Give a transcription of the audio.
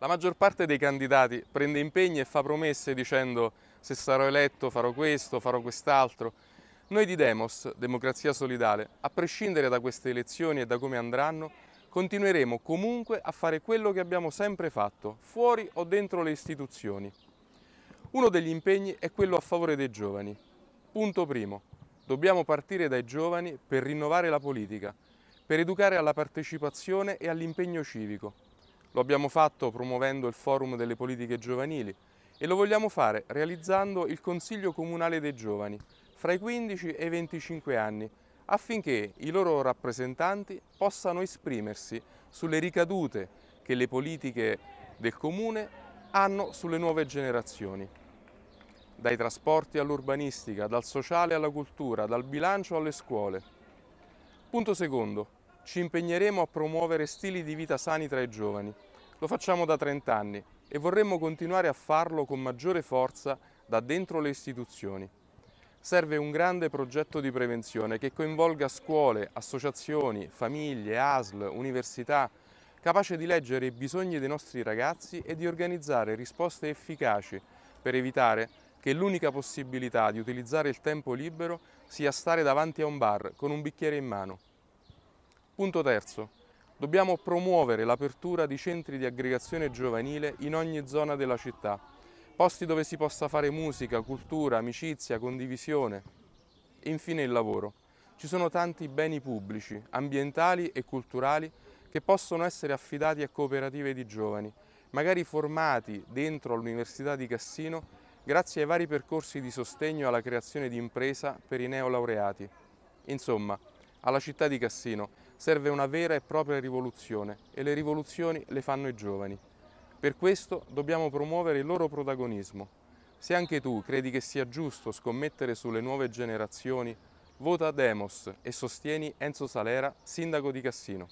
La maggior parte dei candidati prende impegni e fa promesse dicendo se sarò eletto farò questo, farò quest'altro. Noi di Demos, Democrazia Solidale, a prescindere da queste elezioni e da come andranno, continueremo comunque a fare quello che abbiamo sempre fatto, fuori o dentro le istituzioni. Uno degli impegni è quello a favore dei giovani. Punto primo. Dobbiamo partire dai giovani per rinnovare la politica, per educare alla partecipazione e all'impegno civico. Lo abbiamo fatto promuovendo il Forum delle politiche giovanili e lo vogliamo fare realizzando il Consiglio Comunale dei Giovani fra i 15 e i 25 anni affinché i loro rappresentanti possano esprimersi sulle ricadute che le politiche del Comune hanno sulle nuove generazioni. Dai trasporti all'urbanistica, dal sociale alla cultura, dal bilancio alle scuole. Punto secondo, ci impegneremo a promuovere stili di vita sani tra i giovani. Lo facciamo da 30 anni e vorremmo continuare a farlo con maggiore forza da dentro le istituzioni. Serve un grande progetto di prevenzione che coinvolga scuole, associazioni, famiglie, ASL, università, capace di leggere i bisogni dei nostri ragazzi e di organizzare risposte efficaci per evitare che l'unica possibilità di utilizzare il tempo libero sia stare davanti a un bar con un bicchiere in mano. Punto terzo. Dobbiamo promuovere l'apertura di centri di aggregazione giovanile in ogni zona della città, posti dove si possa fare musica, cultura, amicizia, condivisione. E infine il lavoro. Ci sono tanti beni pubblici, ambientali e culturali che possono essere affidati a cooperative di giovani, magari formati dentro l'Università di Cassino grazie ai vari percorsi di sostegno alla creazione di impresa per i neolaureati. Insomma, alla città di Cassino serve una vera e propria rivoluzione e le rivoluzioni le fanno i giovani. Per questo dobbiamo promuovere il loro protagonismo. Se anche tu credi che sia giusto scommettere sulle nuove generazioni, vota Demos e sostieni Enzo Salera, sindaco di Cassino.